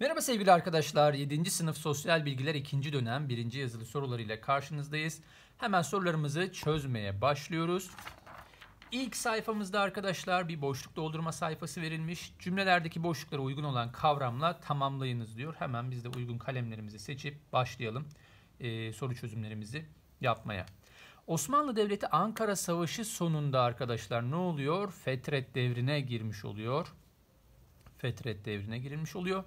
Merhaba sevgili arkadaşlar. 7. sınıf sosyal bilgiler 2. dönem 1. yazılı sorularıyla karşınızdayız. Hemen sorularımızı çözmeye başlıyoruz. İlk sayfamızda arkadaşlar bir boşluk doldurma sayfası verilmiş. Cümlelerdeki boşluklara uygun olan kavramla tamamlayınız diyor. Hemen biz de uygun kalemlerimizi seçip başlayalım ee, soru çözümlerimizi yapmaya. Osmanlı Devleti Ankara Savaşı sonunda arkadaşlar ne oluyor? Fetret devrine girmiş oluyor. Fetret devrine girilmiş oluyor.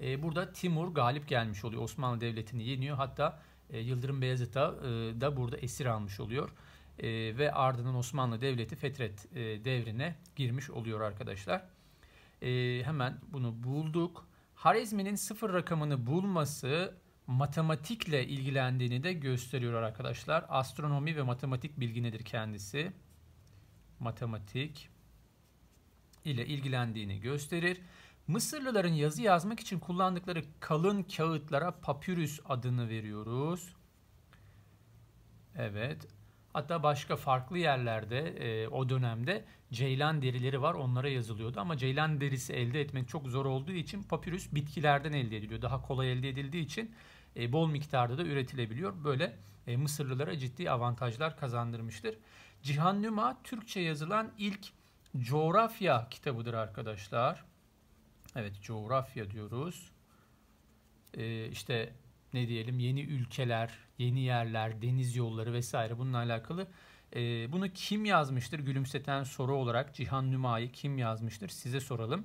Ee, burada Timur galip gelmiş oluyor. Osmanlı Devleti'ni yeniyor. Hatta e, Yıldırım Beyazıt'a e, da burada esir almış oluyor. E, ve ardından Osmanlı Devleti Fetret devrine girmiş oluyor arkadaşlar. hemen bunu bulduk. Harezmi'nin sıfır rakamını bulması matematikle ilgilendiğini de gösteriyor arkadaşlar. Astronomi ve matematik bilgi nedir kendisi. Matematik ile ilgilendiğini gösterir. Mısırlıların yazı yazmak için kullandıkları kalın kağıtlara papyrus adını veriyoruz. Evet. Hatta başka farklı yerlerde e, o dönemde ceylan derileri var onlara yazılıyordu. Ama ceylan derisi elde etmek çok zor olduğu için papyrus bitkilerden elde ediliyor. Daha kolay elde edildiği için e, bol miktarda da üretilebiliyor. Böyle e, Mısırlılara ciddi avantajlar kazandırmıştır. Cihan Nüma Türkçe yazılan ilk coğrafya kitabıdır arkadaşlar. Evet coğrafya diyoruz. Ee, işte ne diyelim yeni ülkeler, yeni yerler, deniz yolları vesaire bununla alakalı. Ee, bunu kim yazmıştır? Gülümseten soru olarak Cihan Nümayi kim yazmıştır? Size soralım.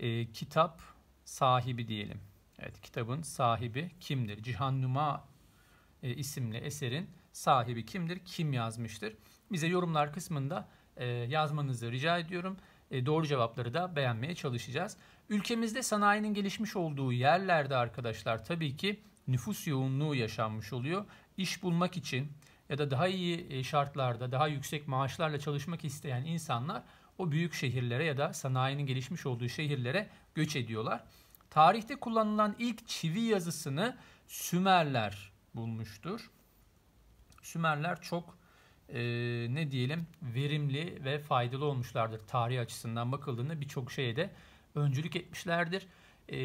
Ee, kitap sahibi diyelim. Evet kitabın sahibi kimdir? Cihan Numa e, isimli eserin sahibi kimdir? Kim yazmıştır? Bize yorumlar kısmında e, yazmanızı rica ediyorum. E, doğru cevapları da beğenmeye çalışacağız. Ülkemizde sanayinin gelişmiş olduğu yerlerde arkadaşlar tabii ki nüfus yoğunluğu yaşanmış oluyor. İş bulmak için ya da daha iyi e, şartlarda, daha yüksek maaşlarla çalışmak isteyen insanlar o büyük şehirlere ya da sanayinin gelişmiş olduğu şehirlere göç ediyorlar. Tarihte kullanılan ilk çivi yazısını Sümerler bulmuştur. Sümerler çok e, ne diyelim verimli ve faydalı olmuşlardır. Tarih açısından bakıldığında birçok şeye de öncülük etmişlerdir. E,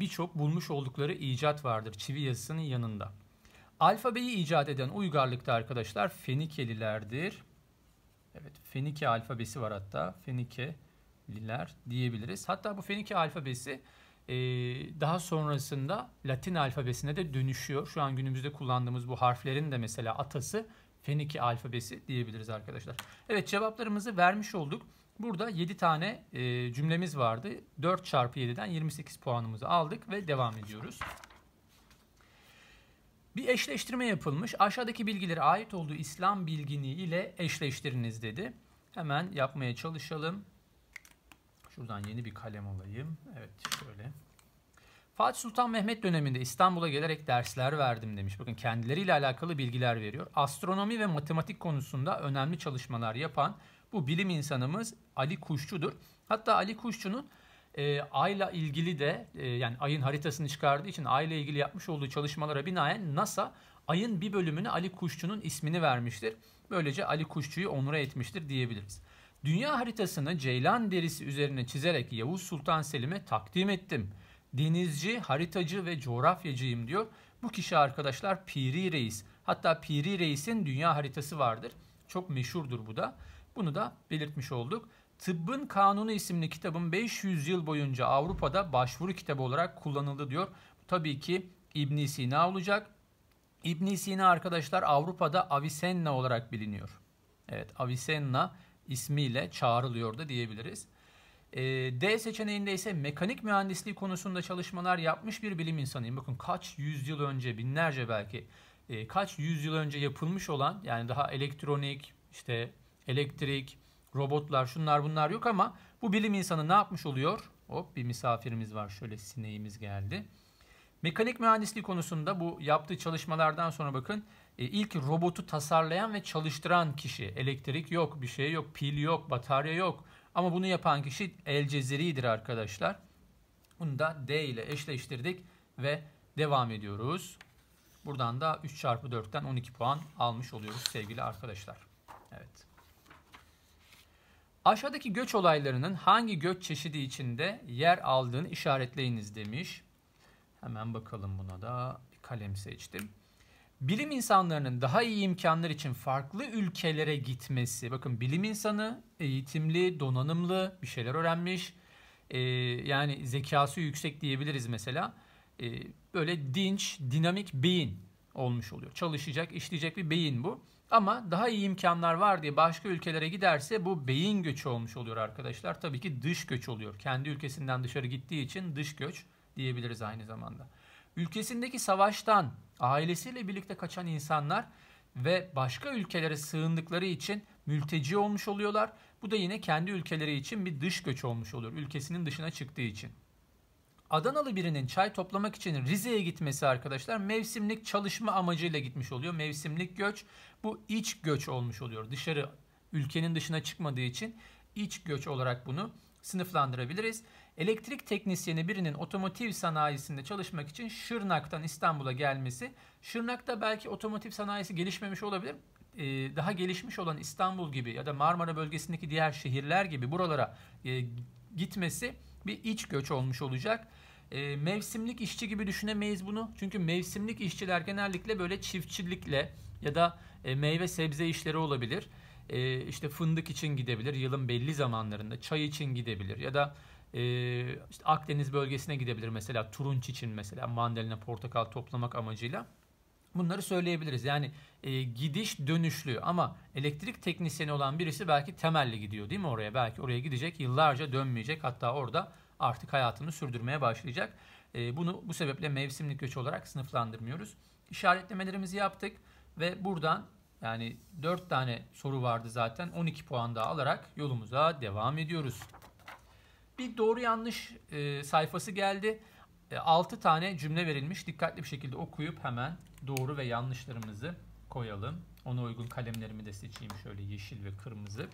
birçok bulmuş oldukları icat vardır çivi yazısının yanında. Alfabeyi icat eden uygarlıkta arkadaşlar Fenikelilerdir. Evet Fenike alfabesi var hatta. Fenikeliler diyebiliriz. Hatta bu Fenike alfabesi e, daha sonrasında Latin alfabesine de dönüşüyor. Şu an günümüzde kullandığımız bu harflerin de mesela atası Fenike alfabesi diyebiliriz arkadaşlar. Evet cevaplarımızı vermiş olduk. Burada 7 tane e, cümlemiz vardı. 4 çarpı 7'den 28 puanımızı aldık ve devam ediyoruz. Bir eşleştirme yapılmış. Aşağıdaki bilgilere ait olduğu İslam bilginliği ile eşleştiriniz dedi. Hemen yapmaya çalışalım. Şuradan yeni bir kalem alayım. Evet şöyle. Fatih Sultan Mehmet döneminde İstanbul'a gelerek dersler verdim demiş. Bakın kendileriyle alakalı bilgiler veriyor. Astronomi ve matematik konusunda önemli çalışmalar yapan bu bilim insanımız Ali Kuşçu'dur. Hatta Ali Kuşçu'nun e, ayla ilgili de e, yani ayın haritasını çıkardığı için ayla ilgili yapmış olduğu çalışmalara binaen NASA ayın bir bölümünü Ali Kuşçu'nun ismini vermiştir. Böylece Ali Kuşçu'yu onura etmiştir diyebiliriz. Dünya haritasını ceylan derisi üzerine çizerek Yavuz Sultan Selim'e takdim ettim.'' denizci, haritacı ve coğrafyacıyım diyor. Bu kişi arkadaşlar Piri Reis. Hatta Piri Reis'in dünya haritası vardır. Çok meşhurdur bu da. Bunu da belirtmiş olduk. Tıbbın Kanunu isimli kitabın 500 yıl boyunca Avrupa'da başvuru kitabı olarak kullanıldı diyor. Tabii ki İbn Sina olacak. İbn Sina arkadaşlar Avrupa'da Avicenna olarak biliniyor. Evet Avicenna ismiyle çağrılıyor da diyebiliriz. E, D seçeneğinde ise mekanik mühendisliği konusunda çalışmalar yapmış bir bilim insanıyım. Bakın kaç yüzyıl önce, binlerce belki e, kaç yüzyıl önce yapılmış olan yani daha elektronik, işte elektrik, robotlar, şunlar bunlar yok ama bu bilim insanı ne yapmış oluyor? Hop bir misafirimiz var. Şöyle sineğimiz geldi. Mekanik mühendisliği konusunda bu yaptığı çalışmalardan sonra bakın e, ilk robotu tasarlayan ve çalıştıran kişi. Elektrik yok, bir şey yok, pil yok, batarya yok. Ama bunu yapan kişi El Cezeri'dir arkadaşlar. Bunu da D ile eşleştirdik ve devam ediyoruz. Buradan da 3 çarpı 4'ten 12 puan almış oluyoruz sevgili arkadaşlar. Evet. Aşağıdaki göç olaylarının hangi göç çeşidi içinde yer aldığını işaretleyiniz demiş. Hemen bakalım buna da kalem seçtim bilim insanlarının daha iyi imkanlar için farklı ülkelere gitmesi. Bakın bilim insanı eğitimli, donanımlı, bir şeyler öğrenmiş. Ee, yani zekası yüksek diyebiliriz mesela. Ee, böyle dinç, dinamik beyin olmuş oluyor. Çalışacak, işleyecek bir beyin bu. Ama daha iyi imkanlar var diye başka ülkelere giderse bu beyin göçü olmuş oluyor arkadaşlar. Tabii ki dış göç oluyor. Kendi ülkesinden dışarı gittiği için dış göç diyebiliriz aynı zamanda. Ülkesindeki savaştan ailesiyle birlikte kaçan insanlar ve başka ülkelere sığındıkları için mülteci olmuş oluyorlar. Bu da yine kendi ülkeleri için bir dış göç olmuş olur. Ülkesinin dışına çıktığı için. Adanalı birinin çay toplamak için Rize'ye gitmesi arkadaşlar mevsimlik çalışma amacıyla gitmiş oluyor. Mevsimlik göç bu iç göç olmuş oluyor. Dışarı ülkenin dışına çıkmadığı için iç göç olarak bunu sınıflandırabiliriz. Elektrik teknisyeni birinin otomotiv sanayisinde çalışmak için Şırnak'tan İstanbul'a gelmesi, Şırnak'ta belki otomotiv sanayisi gelişmemiş olabilir. Ee, daha gelişmiş olan İstanbul gibi ya da Marmara bölgesindeki diğer şehirler gibi buralara e, gitmesi bir iç göç olmuş olacak. E, mevsimlik işçi gibi düşünemeyiz bunu. Çünkü mevsimlik işçiler genellikle böyle çiftçilikle ya da e, meyve sebze işleri olabilir. E, işte fındık için gidebilir yılın belli zamanlarında, çay için gidebilir ya da ee, işte Akdeniz bölgesine gidebilir mesela turunç için mesela mandalina, portakal toplamak amacıyla. Bunları söyleyebiliriz. Yani e, gidiş dönüşlü ama elektrik teknisyeni olan birisi belki temelli gidiyor değil mi oraya? Belki oraya gidecek, yıllarca dönmeyecek. Hatta orada artık hayatını sürdürmeye başlayacak. E, bunu bu sebeple mevsimlik göç olarak sınıflandırmıyoruz. İşaretlemelerimizi yaptık ve buradan yani 4 tane soru vardı zaten. 12 puan daha alarak yolumuza devam ediyoruz bir doğru yanlış e, sayfası geldi. E, 6 tane cümle verilmiş. Dikkatli bir şekilde okuyup hemen doğru ve yanlışlarımızı koyalım. Ona uygun kalemlerimi de seçeyim şöyle yeşil ve kırmızı.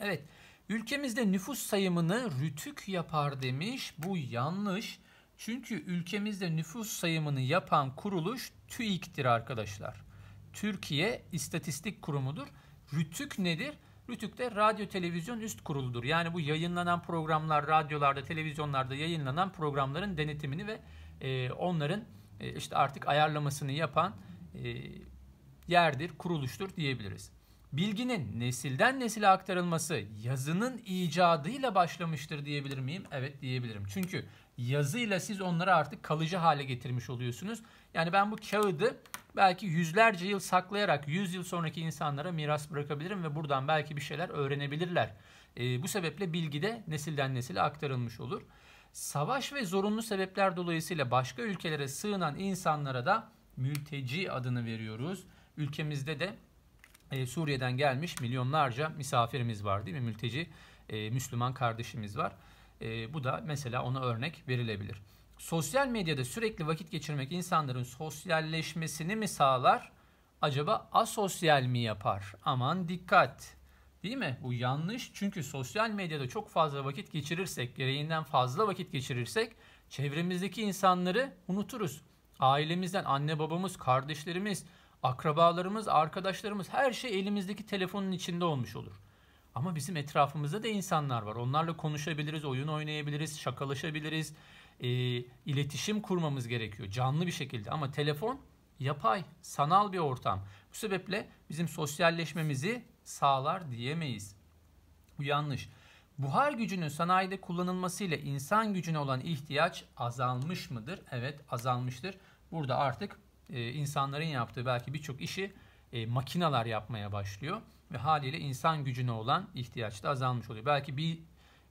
Evet, ülkemizde nüfus sayımını rütük yapar demiş. Bu yanlış. Çünkü ülkemizde nüfus sayımını yapan kuruluş TÜİK'tir arkadaşlar. Türkiye İstatistik Kurumu'dur. Rütük nedir? Rütük'te radyo televizyon üst kuruludur. Yani bu yayınlanan programlar, radyolarda, televizyonlarda yayınlanan programların denetimini ve e, onların e, işte artık ayarlamasını yapan e, yerdir, kuruluştur diyebiliriz. Bilginin nesilden nesile aktarılması yazının icadıyla başlamıştır diyebilir miyim? Evet diyebilirim. Çünkü yazıyla siz onları artık kalıcı hale getirmiş oluyorsunuz. Yani ben bu kağıdı belki yüzlerce yıl saklayarak 100 yıl sonraki insanlara miras bırakabilirim ve buradan belki bir şeyler öğrenebilirler. E, bu sebeple bilgi de nesilden nesile aktarılmış olur. Savaş ve zorunlu sebepler dolayısıyla başka ülkelere sığınan insanlara da mülteci adını veriyoruz. Ülkemizde de e, Suriye'den gelmiş milyonlarca misafirimiz var değil mi? Mülteci e, Müslüman kardeşimiz var. E, bu da mesela ona örnek verilebilir sosyal medyada sürekli vakit geçirmek insanların sosyalleşmesini mi sağlar? Acaba asosyal mi yapar? Aman dikkat. Değil mi? Bu yanlış. Çünkü sosyal medyada çok fazla vakit geçirirsek, gereğinden fazla vakit geçirirsek çevremizdeki insanları unuturuz. Ailemizden anne babamız, kardeşlerimiz, akrabalarımız, arkadaşlarımız her şey elimizdeki telefonun içinde olmuş olur. Ama bizim etrafımızda da insanlar var. Onlarla konuşabiliriz, oyun oynayabiliriz, şakalaşabiliriz e, iletişim kurmamız gerekiyor canlı bir şekilde. Ama telefon yapay, sanal bir ortam. Bu sebeple bizim sosyalleşmemizi sağlar diyemeyiz. Bu yanlış. Buhar gücünün sanayide kullanılmasıyla insan gücüne olan ihtiyaç azalmış mıdır? Evet azalmıştır. Burada artık e, insanların yaptığı belki birçok işi e, makineler yapmaya başlıyor. Ve haliyle insan gücüne olan ihtiyaç da azalmış oluyor. Belki bir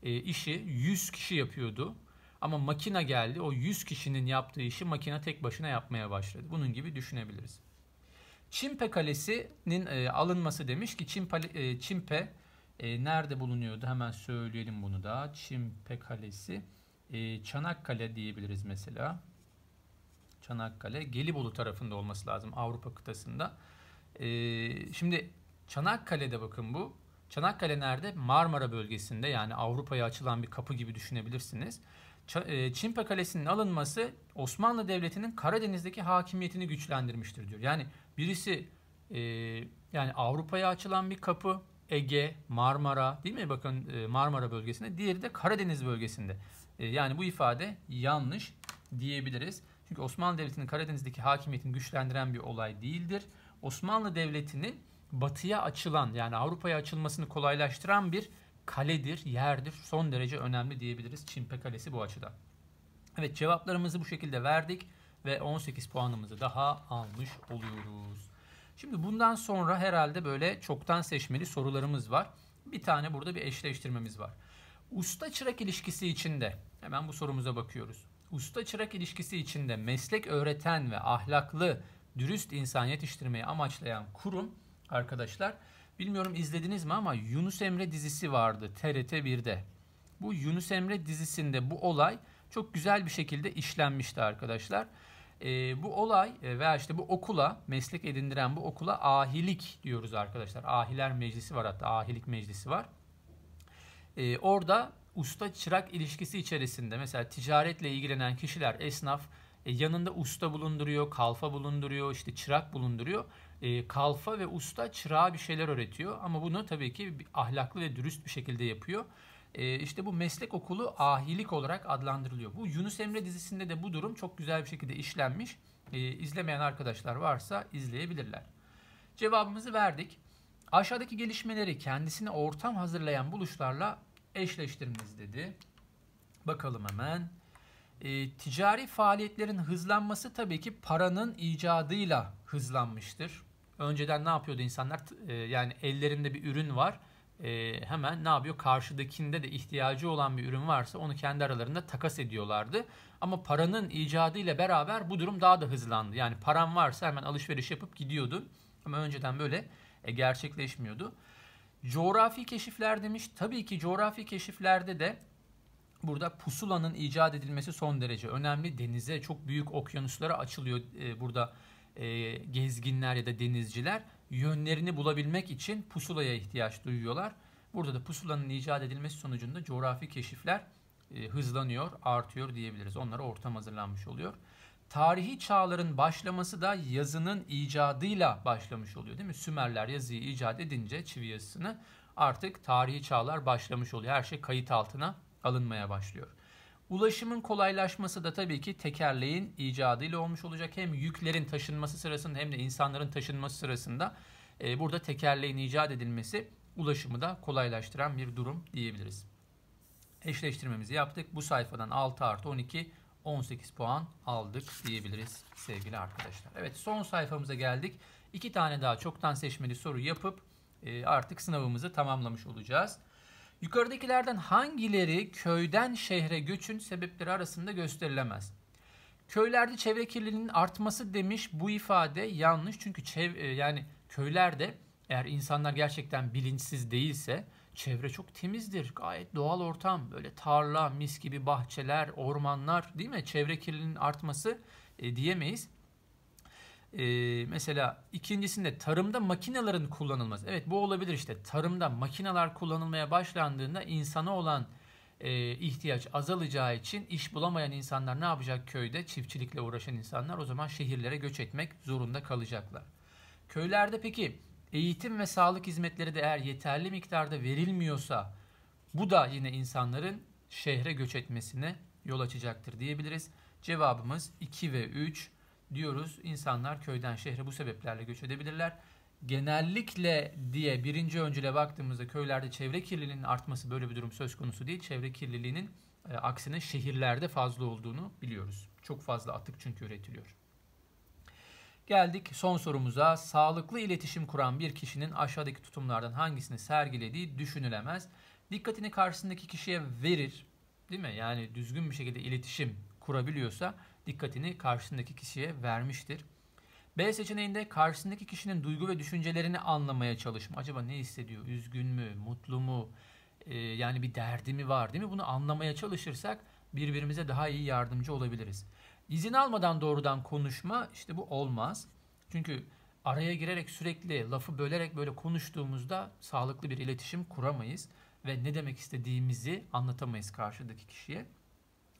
e, işi 100 kişi yapıyordu. Ama makina geldi. O 100 kişinin yaptığı işi makina tek başına yapmaya başladı. Bunun gibi düşünebiliriz. Çimpe Kalesi'nin e, alınması demiş ki Çimpe, e, Çimpe e, nerede bulunuyordu? Hemen söyleyelim bunu da. Çimpe Kalesi e, Çanakkale diyebiliriz mesela. Çanakkale Gelibolu tarafında olması lazım Avrupa kıtasında. E, şimdi Çanakkale'de bakın bu. Çanakkale nerede? Marmara bölgesinde yani Avrupa'ya açılan bir kapı gibi düşünebilirsiniz. E, Çimpe Kalesi'nin alınması Osmanlı Devleti'nin Karadeniz'deki hakimiyetini güçlendirmiştir diyor. Yani birisi e, yani Avrupa'ya açılan bir kapı Ege, Marmara değil mi? Bakın e, Marmara bölgesinde. Diğeri de Karadeniz bölgesinde. E, yani bu ifade yanlış diyebiliriz. Çünkü Osmanlı Devleti'nin Karadeniz'deki hakimiyetini güçlendiren bir olay değildir. Osmanlı Devleti'nin batıya açılan yani Avrupa'ya açılmasını kolaylaştıran bir kaledir, yerdir. Son derece önemli diyebiliriz Çimpe Kalesi bu açıdan. Evet cevaplarımızı bu şekilde verdik ve 18 puanımızı daha almış oluyoruz. Şimdi bundan sonra herhalde böyle çoktan seçmeli sorularımız var. Bir tane burada bir eşleştirmemiz var. Usta çırak ilişkisi içinde hemen bu sorumuza bakıyoruz. Usta çırak ilişkisi içinde meslek öğreten ve ahlaklı, dürüst insan yetiştirmeyi amaçlayan kurum arkadaşlar Bilmiyorum izlediniz mi ama Yunus Emre dizisi vardı TRT 1'de. Bu Yunus Emre dizisinde bu olay çok güzel bir şekilde işlenmişti arkadaşlar. E, bu olay e, veya işte bu okula meslek edindiren bu okula ahilik diyoruz arkadaşlar. Ahiler meclisi var hatta ahilik meclisi var. E, orada usta çırak ilişkisi içerisinde mesela ticaretle ilgilenen kişiler esnaf e, yanında usta bulunduruyor, kalfa bulunduruyor, işte çırak bulunduruyor e, kalfa ve usta çırağa bir şeyler öğretiyor. Ama bunu tabii ki ahlaklı ve dürüst bir şekilde yapıyor. E, işte bu meslek okulu ahilik olarak adlandırılıyor. Bu Yunus Emre dizisinde de bu durum çok güzel bir şekilde işlenmiş. E, izlemeyen arkadaşlar varsa izleyebilirler. Cevabımızı verdik. Aşağıdaki gelişmeleri kendisine ortam hazırlayan buluşlarla eşleştiriniz dedi. Bakalım hemen. E, ticari faaliyetlerin hızlanması tabii ki paranın icadıyla hızlanmıştır. Önceden ne yapıyordu insanlar? E, yani ellerinde bir ürün var. E, hemen ne yapıyor? Karşıdakinde de ihtiyacı olan bir ürün varsa onu kendi aralarında takas ediyorlardı. Ama paranın icadı ile beraber bu durum daha da hızlandı. Yani paran varsa hemen alışveriş yapıp gidiyordu. Ama önceden böyle e, gerçekleşmiyordu. Coğrafi keşifler demiş. Tabii ki coğrafi keşiflerde de burada pusulanın icat edilmesi son derece önemli. Denize çok büyük okyanuslara açılıyor burada e, gezginler ya da denizciler yönlerini bulabilmek için pusulaya ihtiyaç duyuyorlar. Burada da pusulanın icat edilmesi sonucunda coğrafi keşifler e, hızlanıyor, artıyor diyebiliriz. Onlara ortam hazırlanmış oluyor. Tarihi çağların başlaması da yazının icadıyla başlamış oluyor değil mi? Sümerler yazıyı icat edince çivi yazısını artık tarihi çağlar başlamış oluyor. Her şey kayıt altına alınmaya başlıyor. Ulaşımın kolaylaşması da tabii ki tekerleğin icadı ile olmuş olacak. Hem yüklerin taşınması sırasında hem de insanların taşınması sırasında e, burada tekerleğin icat edilmesi ulaşımı da kolaylaştıran bir durum diyebiliriz. Eşleştirmemizi yaptık. Bu sayfadan 6 artı 12 18 puan aldık diyebiliriz sevgili arkadaşlar. Evet son sayfamıza geldik. İki tane daha çoktan seçmeli soru yapıp e, artık sınavımızı tamamlamış olacağız. Yukarıdakilerden hangileri köyden şehre göçün sebepleri arasında gösterilemez? Köylerde çevre kirliliğinin artması demiş bu ifade yanlış çünkü çev e, yani köylerde eğer insanlar gerçekten bilinçsiz değilse çevre çok temizdir. Gayet doğal ortam. Böyle tarla, mis gibi bahçeler, ormanlar değil mi? Çevre kirliliğinin artması e, diyemeyiz. Ee, mesela ikincisinde tarımda makinelerin kullanılması. Evet bu olabilir işte. Tarımda makineler kullanılmaya başlandığında insana olan e, ihtiyaç azalacağı için iş bulamayan insanlar ne yapacak köyde? Çiftçilikle uğraşan insanlar o zaman şehirlere göç etmek zorunda kalacaklar. Köylerde peki eğitim ve sağlık hizmetleri de eğer yeterli miktarda verilmiyorsa bu da yine insanların şehre göç etmesine yol açacaktır diyebiliriz. Cevabımız 2 ve 3 diyoruz insanlar köyden şehre bu sebeplerle göç edebilirler. Genellikle diye birinci öncüle baktığımızda köylerde çevre kirliliğinin artması böyle bir durum söz konusu değil. Çevre kirliliğinin e, aksine şehirlerde fazla olduğunu biliyoruz. Çok fazla atık çünkü üretiliyor. Geldik son sorumuza. Sağlıklı iletişim kuran bir kişinin aşağıdaki tutumlardan hangisini sergilediği düşünülemez. Dikkatini karşısındaki kişiye verir. Değil mi? Yani düzgün bir şekilde iletişim kurabiliyorsa dikkatini karşısındaki kişiye vermiştir. B seçeneğinde karşısındaki kişinin duygu ve düşüncelerini anlamaya çalışma. Acaba ne hissediyor? Üzgün mü? Mutlu mu? Ee, yani bir derdi mi var değil mi? Bunu anlamaya çalışırsak birbirimize daha iyi yardımcı olabiliriz. İzin almadan doğrudan konuşma işte bu olmaz. Çünkü araya girerek sürekli lafı bölerek böyle konuştuğumuzda sağlıklı bir iletişim kuramayız ve ne demek istediğimizi anlatamayız karşıdaki kişiye.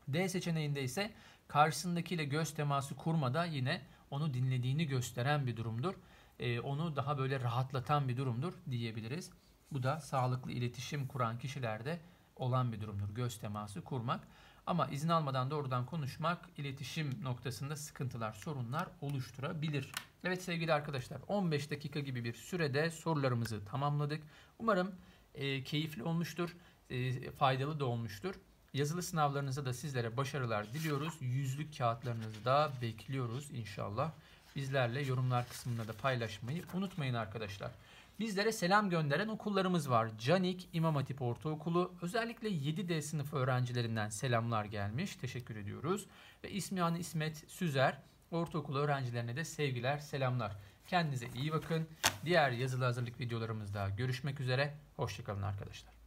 D seçeneğinde ise karşısındakiyle göz teması kurmada yine onu dinlediğini gösteren bir durumdur. Ee, onu daha böyle rahatlatan bir durumdur diyebiliriz. Bu da sağlıklı iletişim kuran kişilerde olan bir durumdur göz teması kurmak. Ama izin almadan doğrudan konuşmak iletişim noktasında sıkıntılar, sorunlar oluşturabilir. Evet sevgili arkadaşlar 15 dakika gibi bir sürede sorularımızı tamamladık. Umarım e, keyifli olmuştur, e, faydalı da olmuştur. Yazılı sınavlarınızda da sizlere başarılar diliyoruz. Yüzlük kağıtlarınızı da bekliyoruz inşallah. Bizlerle yorumlar kısmında da paylaşmayı unutmayın arkadaşlar. Bizlere selam gönderen okullarımız var. Canik İmam Hatip Ortaokulu özellikle 7D sınıf öğrencilerinden selamlar gelmiş. Teşekkür ediyoruz. Ve İsmihan İsmet Süzer Ortaokulu öğrencilerine de sevgiler, selamlar. Kendinize iyi bakın. Diğer yazılı hazırlık videolarımızda görüşmek üzere. Hoşçakalın arkadaşlar.